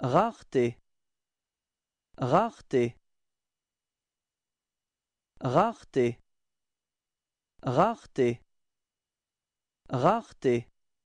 rareté rareté rareté rareté rareté